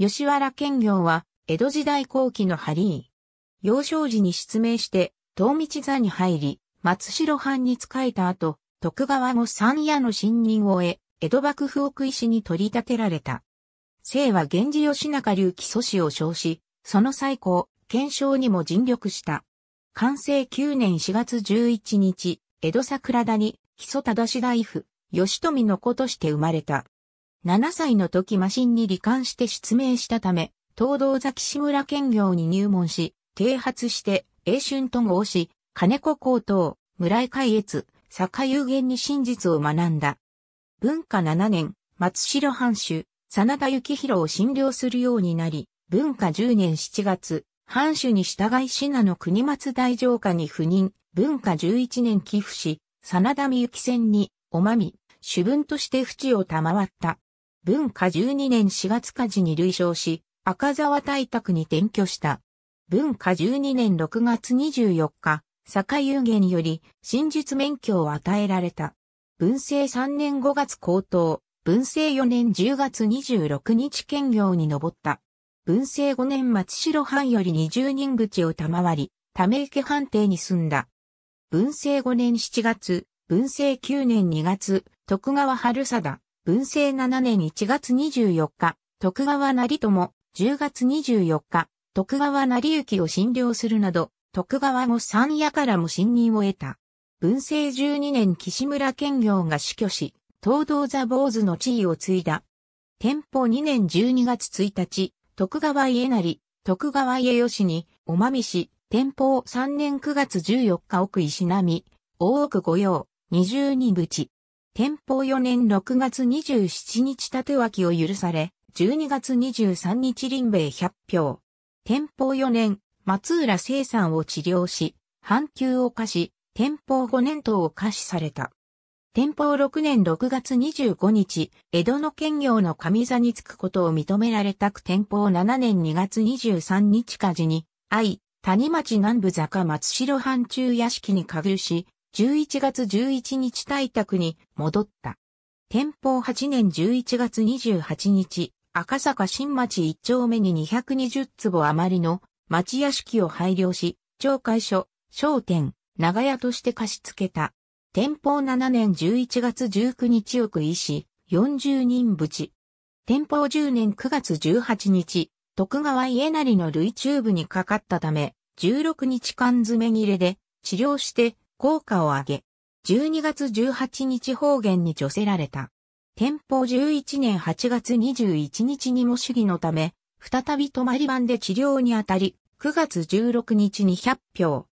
吉原兼業は、江戸時代後期のハリー。幼少時に失明して、東道座に入り、松代藩に仕えた後、徳川後三夜の信任を得、江戸幕府奥石に取り立てられた。姓は源氏吉中流基礎氏を称し、その最高、検証にも尽力した。完成9年4月11日、江戸桜田に、基礎正大夫、吉富の子として生まれた。7歳の時マシンに罹患して失明したため、東道崎志村県業に入門し、啓発して、英春と合し、金子高等、村井海越、坂有限に真実を学んだ。文化7年、松代藩主、真田幸宏を診療するようになり、文化10年7月、藩主に従い信濃国松大城下に赴任、文化11年寄付し、真田美幸戦に、おまみ、主文として淵を賜った。文化12年4月火事に類勝し、赤沢大宅に転居した。文化12年6月24日、坂遊芸により、真実免許を与えられた。文政3年5月高等、文政4年10月26日兼業に上った。文政5年松代藩より20人口を賜り、ため池藩邸に住んだ。文政5年7月、文政9年2月、徳川春貞。文政7年1月24日、徳川成友、10月24日、徳川成幸を診療するなど、徳川も三夜からも信任を得た。文政12年岸村兼業が死去し、東道座坊主の地位を継いだ。天保2年12月1日、徳川家成、徳川家吉に、おまみし、天保3年9月14日奥石並、大奥御用、二十二淵、天保4年6月27日縦脇を許され、12月23日林米100票。天保4年、松浦生産を治療し、半休を課し、天保5年等を課しされた。天保6年6月25日、江戸の県業の上座に就くことを認められたく天保7年2月23日火事に、愛、谷町南部坂松城藩中屋敷に加入し、11月11日大宅に戻った。天保8年11月28日、赤坂新町一丁目に220坪余りの町屋敷を配慮し、町会所、商店、長屋として貸し付けた。天保7年11月19日奥医師、40人ぶち。天保10年9月18日、徳川家成の類中部にかかったため、16日間詰め切れで治療して効果を上げ、12月18日方言に除せられた。天保11年8月21日にも主義のため、再び泊まり番で治療にあたり、9月16日に100票。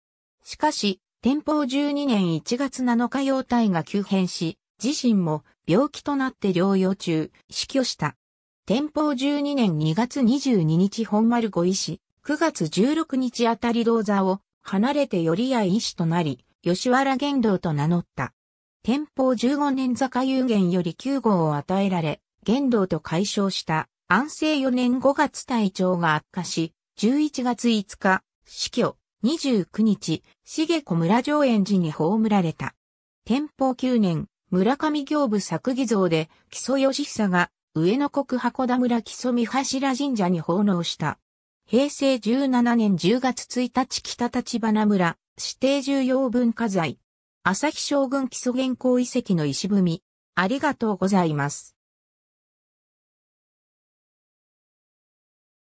しかし、天保12年1月7日容体が急変し、自身も病気となって療養中、死去した。天保12年2月22日本丸御医師、9月16日あたり銅座を離れてよりや医師となり、吉原玄道と名乗った。天保15年坂有限より九号を与えられ、玄道と解消した安政4年5月体調が悪化し、11月5日、死去、29日、重子村上園寺に葬られた。天保9年、村上行部作偽像で、木曽義久が、上野国箱田村木曽三柱神社に奉納した。平成17年10月1日北立花村、指定重要文化財。朝日将軍基礎原稿遺跡の石踏み。ありがとうございます。